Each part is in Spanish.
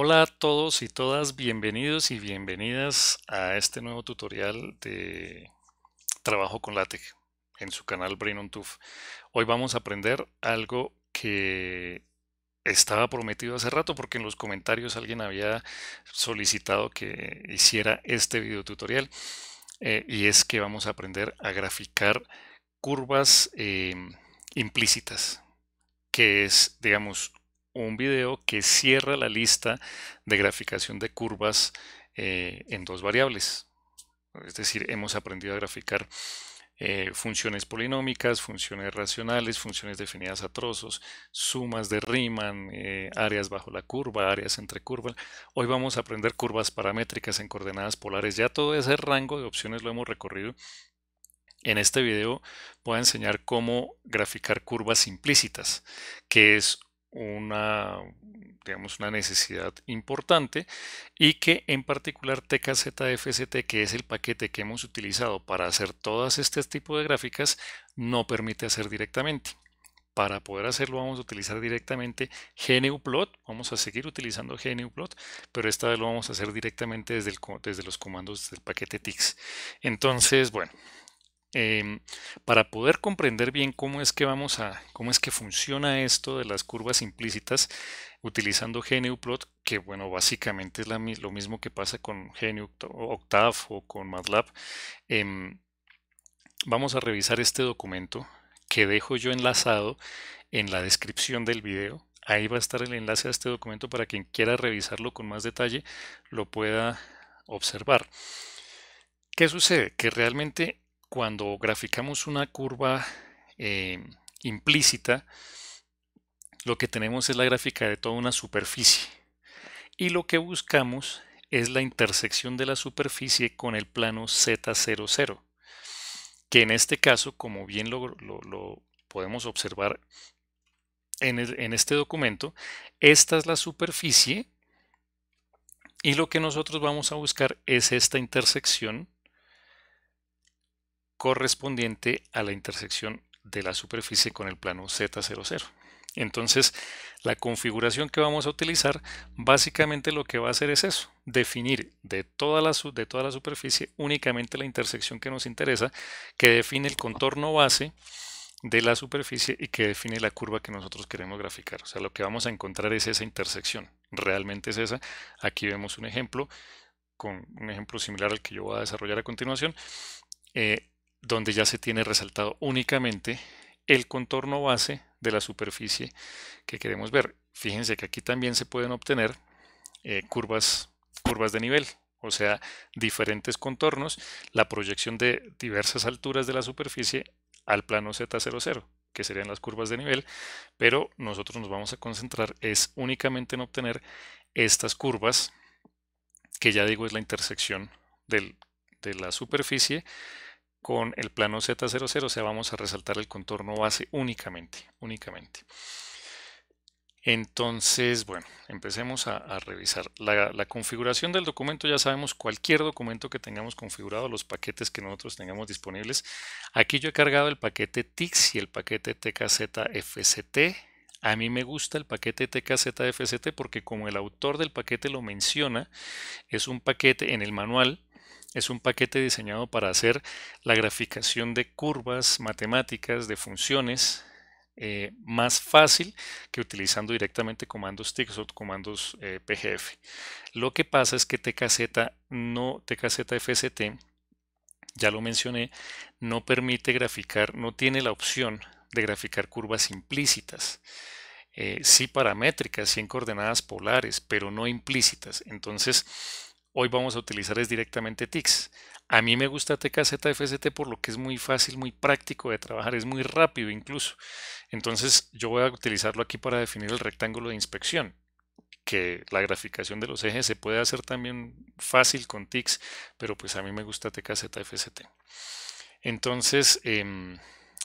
Hola a todos y todas, bienvenidos y bienvenidas a este nuevo tutorial de trabajo con LaTeX en su canal Brain on Tooth. Hoy vamos a aprender algo que estaba prometido hace rato porque en los comentarios alguien había solicitado que hiciera este video tutorial eh, y es que vamos a aprender a graficar curvas eh, implícitas que es digamos un video que cierra la lista de graficación de curvas eh, en dos variables. Es decir, hemos aprendido a graficar eh, funciones polinómicas, funciones racionales, funciones definidas a trozos, sumas de Riemann, eh, áreas bajo la curva, áreas entre curvas. Hoy vamos a aprender curvas paramétricas en coordenadas polares. Ya todo ese rango de opciones lo hemos recorrido. En este video voy a enseñar cómo graficar curvas implícitas, que es una, digamos, una necesidad importante y que en particular TKZFST, que es el paquete que hemos utilizado para hacer todas este tipo de gráficas, no permite hacer directamente. Para poder hacerlo vamos a utilizar directamente Plot, vamos a seguir utilizando Plot, pero esta vez lo vamos a hacer directamente desde, desde los comandos del paquete TIX. Entonces, bueno, Em, para poder comprender bien cómo es que vamos a, cómo es que funciona esto de las curvas implícitas utilizando GNUplot, que bueno, básicamente es lo mismo que pasa con GNU Octave o con MATLAB, em, vamos a revisar este documento que dejo yo enlazado en la descripción del video. Ahí va a estar el enlace a este documento para quien quiera revisarlo con más detalle lo pueda observar. ¿Qué sucede? Que realmente cuando graficamos una curva eh, implícita, lo que tenemos es la gráfica de toda una superficie. Y lo que buscamos es la intersección de la superficie con el plano Z00, que en este caso, como bien lo, podemos observar en este documento, esta es la superficie y lo que nosotros vamos a buscar es esta intersección correspondiente a la intersección de la superficie con el plano Z00. Entonces, la configuración que vamos a utilizar básicamente lo que va a hacer es eso, definir de toda la, de superficie únicamente la intersección que nos interesa, que define el contorno base de la superficie y que define la curva que nosotros queremos graficar. O sea, lo que vamos a encontrar es esa intersección, realmente es esa. Aquí vemos un ejemplo, con un ejemplo similar al que yo voy a desarrollar a continuación. Eh, donde ya se tiene resaltado únicamente el contorno base de la superficie que queremos ver. Fíjense que aquí también se pueden obtener eh, curvas, curvas de nivel, o sea, diferentes contornos, la proyección de diversas alturas de la superficie al plano Z00, que serían las curvas de nivel, pero nosotros nos vamos a concentrar es únicamente en obtener estas curvas, que ya digo es la intersección de la superficie con el plano Z00, o sea, vamos a resaltar el contorno base únicamente, únicamente. Entonces, bueno, empecemos a, revisar. La, configuración del documento, ya sabemos, cualquier documento que tengamos configurado, los paquetes que nosotros tengamos disponibles. Aquí yo he cargado el paquete TIX y el paquete TKZFCT. A mí me gusta el paquete TKZFCT porque como el autor del paquete lo menciona, es un paquete en el manual, es un paquete diseñado para hacer la graficación de curvas matemáticas, de funciones, eh, más fácil que utilizando directamente comandos TikZ o comandos eh, PGF. Lo que pasa es que TKZ no, TKZFST, ya lo mencioné, no permite graficar, no tiene la opción de graficar curvas implícitas. Eh, sí paramétricas, sí en coordenadas polares, pero no implícitas. Entonces, hoy vamos a utilizar es directamente TICS. A mí me gusta TKZFST por lo que es muy fácil, muy práctico de trabajar, es muy rápido incluso. Entonces yo voy a utilizarlo aquí para definir el rectángulo de inspección que la graficación de los ejes se puede hacer también fácil con TICS, pero pues a mí me gusta TKZFST. Entonces, em,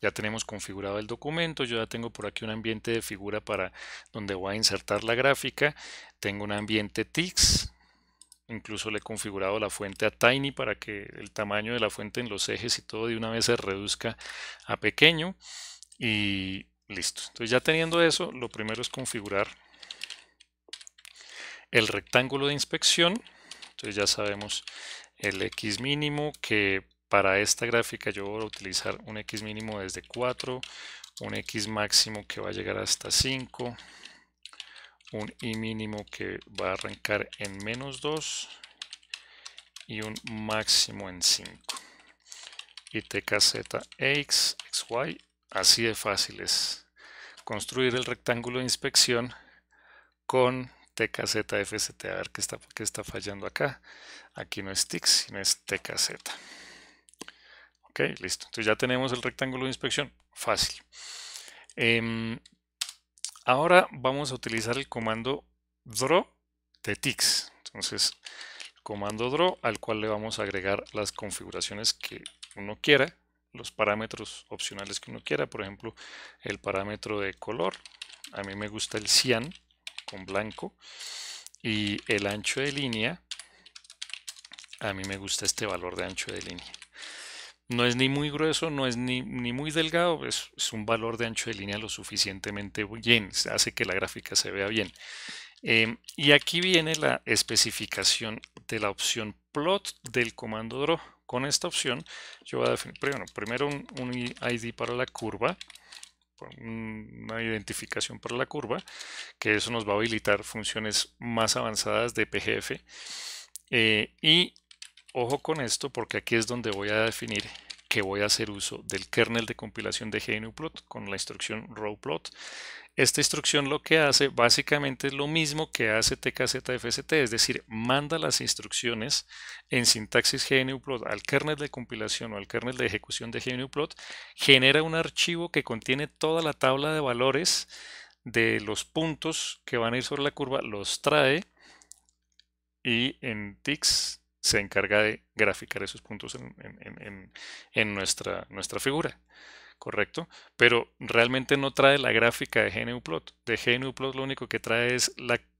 ya tenemos configurado el documento, yo ya tengo por aquí un ambiente de figura para donde voy a insertar la gráfica, tengo un ambiente TICS, Incluso le he configurado la fuente a Tiny para que el tamaño de la fuente en los ejes y todo de una vez se reduzca a pequeño. Y listo. Entonces ya teniendo eso, lo primero es configurar el rectángulo de inspección. Entonces ya sabemos el X mínimo que para esta gráfica yo voy a utilizar un X mínimo desde 4, un X máximo que va a llegar hasta 5, un i mínimo que va a arrancar en menos 2 y un máximo en 5 y tkz x Y así de fácil es construir el rectángulo de inspección con tkzfst a ver qué está, qué está fallando acá aquí no es tic sino es tkz ok listo entonces ya tenemos el rectángulo de inspección fácil em, Ahora vamos a utilizar el comando draw de TIX. Entonces, comando draw al cual le vamos a agregar las configuraciones que uno quiera, los parámetros opcionales que uno quiera, por ejemplo, el parámetro de color. A mí me gusta el cian con blanco y el ancho de línea. A mí me gusta este valor de ancho de línea. No es ni muy grueso, no es ni, muy delgado, es, un valor de ancho de línea lo suficientemente bien, hace que la gráfica se vea bien. Em, y aquí viene la especificación de la opción plot del comando draw. Con esta opción yo voy a definir primero un, ID para la curva, una identificación para la curva, que eso nos va a habilitar funciones más avanzadas de PGF. Eh, y Ojo con esto porque aquí es donde voy a definir que voy a hacer uso del kernel de compilación de GNUplot con la instrucción rowplot. Esta instrucción lo que hace básicamente es lo mismo que hace tkzfst, es decir, manda las instrucciones en sintaxis GNUplot al kernel de compilación o al kernel de ejecución de GNUplot, genera un archivo que contiene toda la tabla de valores de los puntos que van a ir sobre la curva, los trae y en tics se encarga de graficar esos puntos en, nuestra, figura. ¿correcto? Pero realmente no trae la gráfica de GNUplot. De GNUplot lo único que trae es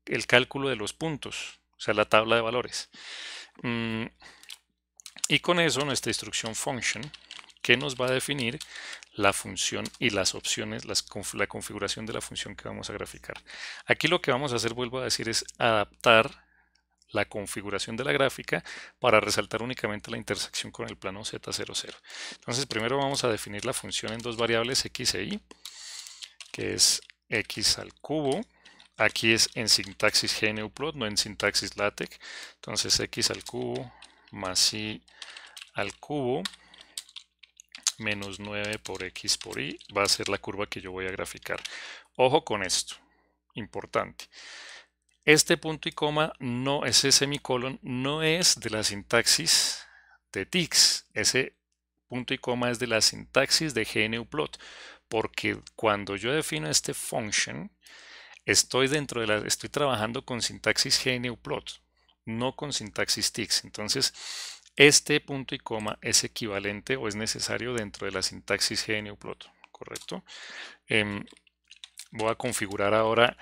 el cálculo de los puntos, o sea, la tabla de valores. Mm, y con eso nuestra instrucción function, que nos va a definir la función y las opciones, la configuración de la función que vamos a graficar. Aquí lo que vamos a hacer, vuelvo a decir, es adaptar la configuración de la gráfica para resaltar únicamente la intersección con el plano Z00. Entonces primero vamos a definir la función en dos variables x e y, que es x al cubo. Aquí es en sintaxis gnuplot, no en sintaxis LaTeX. Entonces x al cubo más y al cubo menos 9 por x por y va a ser la curva que yo voy a graficar. Ojo con esto, importante. Este punto y coma, no, ese semicolon, no es de la sintaxis de TICS. Ese punto y coma es de la sintaxis de plot, Porque cuando yo defino este function, estoy dentro de la, estoy trabajando con sintaxis plot no con sintaxis TICS. Entonces, este punto y coma es equivalente o es necesario dentro de la sintaxis plot ¿correcto? Em, voy a configurar ahora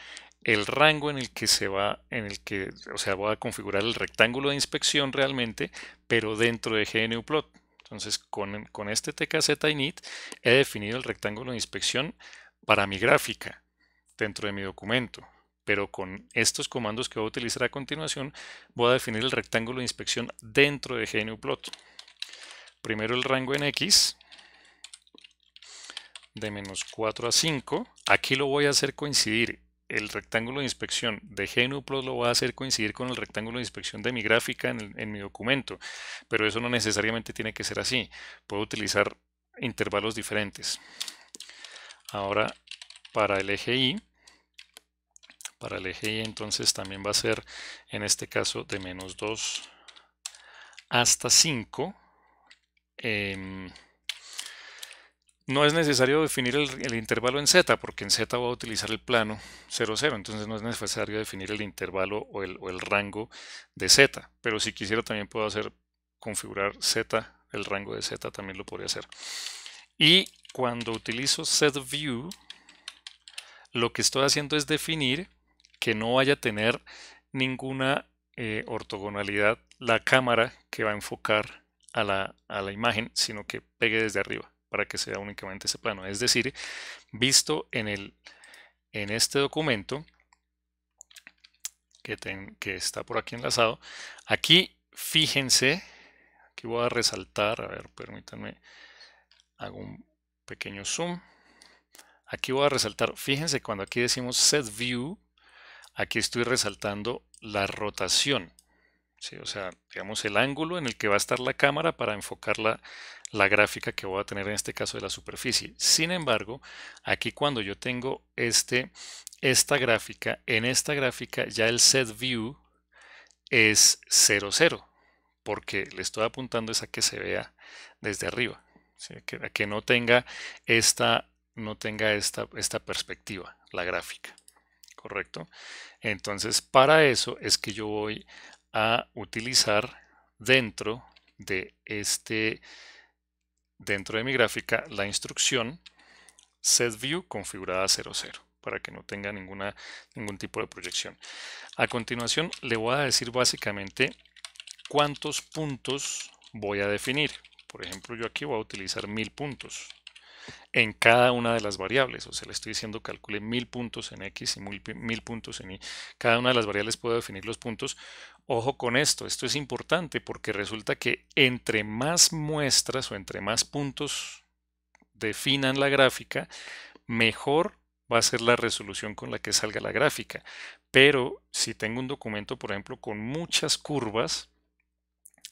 el rango en el que se va, en el que, o sea, voy a configurar el rectángulo de inspección realmente, pero dentro de Plot. Entonces, con, este tkz init he definido el rectángulo de inspección para mi gráfica dentro de mi documento. Pero con estos comandos que voy a utilizar a continuación, voy a definir el rectángulo de inspección dentro de Plot. Primero el rango en X, de menos 4 a 5. Aquí lo voy a hacer coincidir el rectángulo de inspección de GNUplot lo va a hacer coincidir con el rectángulo de inspección de mi gráfica en, mi documento, pero eso no necesariamente tiene que ser así. Puedo utilizar intervalos diferentes. Ahora, para el eje Y, para el eje Y entonces también va a ser, en este caso, de menos 2 hasta 5. No es necesario definir el, intervalo en z, porque en z voy a utilizar el plano 0, 0, entonces no es necesario definir el intervalo o el, rango de z, pero si quisiera también puedo hacer configurar z, el rango de z también lo podría hacer. Y cuando utilizo setView, lo que estoy haciendo es definir que no vaya a tener ninguna eh, ortogonalidad la cámara que va a enfocar a la imagen, sino que pegue desde arriba para que sea únicamente ese plano. Es decir, visto en, el, en este documento que, que está por aquí enlazado, aquí fíjense, aquí voy a resaltar, a ver, permítanme, hago un pequeño zoom. Aquí voy a resaltar, fíjense cuando aquí decimos set view, aquí estoy resaltando la rotación. O sea, digamos el ángulo en el que va a estar la cámara para enfocar la, gráfica que voy a tener en este caso de la superficie. Sin embargo, aquí cuando yo tengo este, esta gráfica, en esta gráfica ya el set view es 0, 0, porque le estoy apuntando es a que se vea desde arriba, que, a que no tenga esta, no tenga esta, esta perspectiva, la gráfica. ¿Correcto? Entonces, para eso es que yo voy a utilizar dentro de este dentro de mi gráfica la instrucción setView configurada 00 para que no tenga ninguna, ningún tipo de proyección. A continuación le voy a decir básicamente cuántos puntos voy a definir. Por ejemplo, yo aquí voy a utilizar mil puntos en cada una de las variables. O sea, le estoy diciendo calcule mil puntos en X y mil puntos en Y. Cada una de las variables puedo definir los puntos. Ojo con esto, esto es importante porque resulta que entre más muestras o entre más puntos definan la gráfica, mejor va a ser la resolución con la que salga la gráfica. Pero si tengo un documento, por ejemplo, con muchas curvas,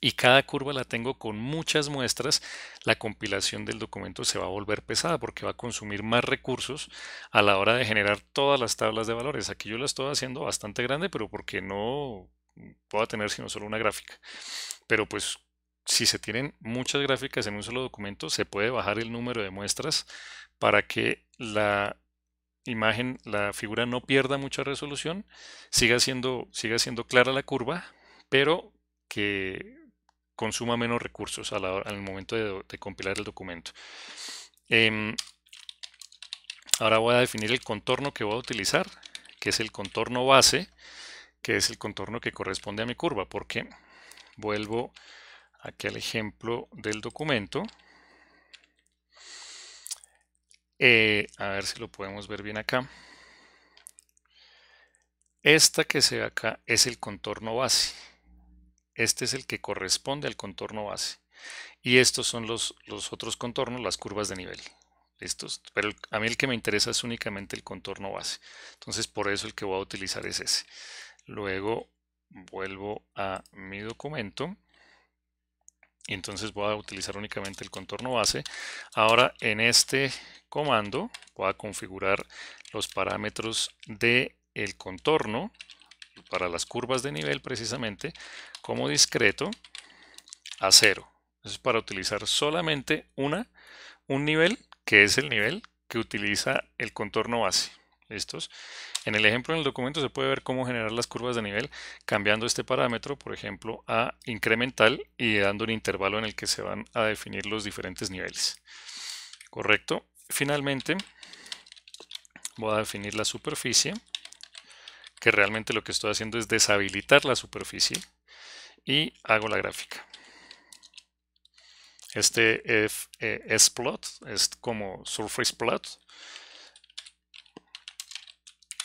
y cada curva la tengo con muchas muestras, la compilación del documento se va a volver pesada porque va a consumir más recursos a la hora de generar todas las tablas de valores. Aquí yo la estoy haciendo bastante grande, pero porque no puedo tener sino solo una gráfica. Pero pues si se tienen muchas gráficas en un solo documento, se puede bajar el número de muestras para que la imagen, la figura no pierda mucha resolución, siga siendo, siga siendo clara la curva, pero que consuma menos recursos al, momento de, compilar el documento. Em, ahora voy a definir el contorno que voy a utilizar, que es el contorno base, que es el contorno que corresponde a mi curva, porque vuelvo aquí al ejemplo del documento. Eh, a ver si lo podemos ver bien acá. Esta que se ve acá es el contorno base. Este es el que corresponde al contorno base. Y estos son los, los otros contornos, las curvas de nivel. Estos, pero a mí el que me interesa es únicamente el contorno base. Entonces por eso el que voy a utilizar es ese. Luego vuelvo a mi documento. Y entonces voy a utilizar únicamente el contorno base. Ahora en este comando voy a configurar los parámetros del el contorno para las curvas de nivel precisamente como discreto a cero. es para utilizar solamente una, un nivel que es el nivel que utiliza el contorno base. estos En el ejemplo en el documento se puede ver cómo generar las curvas de nivel cambiando este parámetro, por ejemplo, a incremental y dando un intervalo en el que se van a definir los diferentes niveles. Correcto. Finalmente, voy a definir la superficie que realmente lo que estoy haciendo es deshabilitar la superficie y hago la gráfica. Este e, plot. es como surface plot.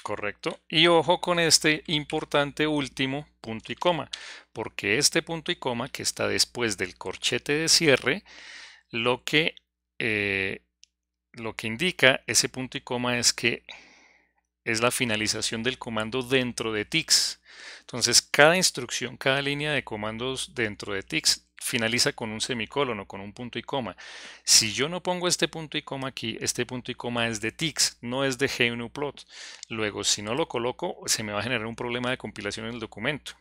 Correcto. Y ojo con este importante último punto y coma, porque este punto y coma que está después del corchete de cierre, lo que, eh, lo que indica ese punto y coma es que es la finalización del comando dentro de TICS. Entonces, cada instrucción, cada línea de comandos dentro de TICS finaliza con un semicolon o con un punto y coma. Si yo no pongo este punto y coma aquí, este punto y coma es de TICS, no es de GNUplot. Luego, si no lo coloco, se me va a generar un problema de compilación en el documento,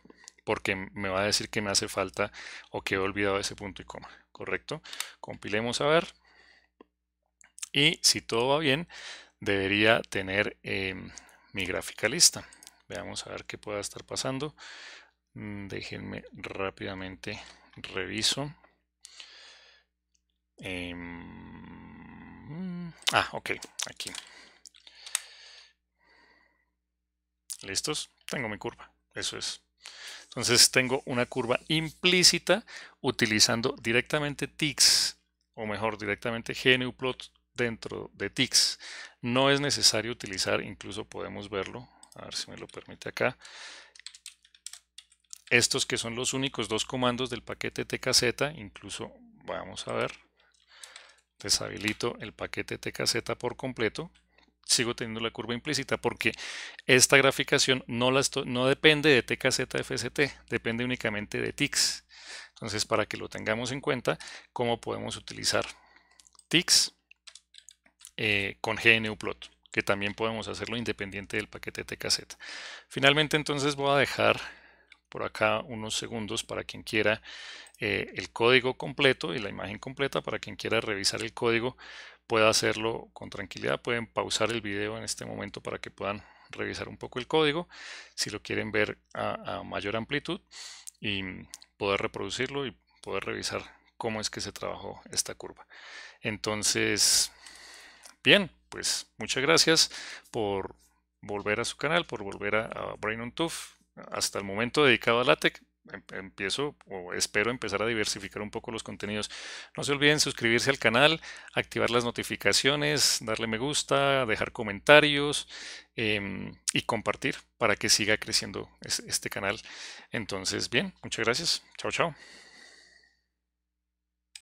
porque me va a decir que me hace falta o que he olvidado ese punto y coma, ¿correcto? Compilemos a ver. Y si todo va bien, debería tener em, mi gráfica lista. Veamos a ver qué pueda estar pasando. Mm, déjenme rápidamente reviso. Em, mm, ah, ok, aquí. ¿Listos? Tengo mi curva, eso es. Entonces tengo una curva implícita utilizando directamente TICS, o mejor, directamente GNUplot dentro de TICS. No es necesario utilizar, incluso podemos verlo, a ver si me lo permite acá, estos que son los únicos dos comandos del paquete TKZ, incluso vamos a ver, deshabilito el paquete TKZ por completo, sigo teniendo la curva implícita porque esta graficación no, no depende de TKZFST, depende únicamente de TICS. Entonces, para que lo tengamos en cuenta, cómo podemos utilizar TICS eh, con GNU Plot que también podemos hacerlo independiente del paquete TKZ. Finalmente entonces voy a dejar por acá unos segundos para quien quiera eh, el código completo y la imagen completa para quien quiera revisar el código pueda hacerlo con tranquilidad pueden pausar el video en este momento para que puedan revisar un poco el código si lo quieren ver a, a mayor amplitud y poder reproducirlo y poder revisar cómo es que se trabajó esta curva entonces Bien, pues muchas gracias por volver a su canal, por volver a, Brain on Tooth. Hasta el momento dedicado a LaTeX, em, empiezo o espero empezar a diversificar un poco los contenidos. No se olviden suscribirse al canal, activar las notificaciones, darle me gusta, dejar comentarios em, y compartir para que siga creciendo este canal. Entonces, bien, muchas gracias. Chao, chao.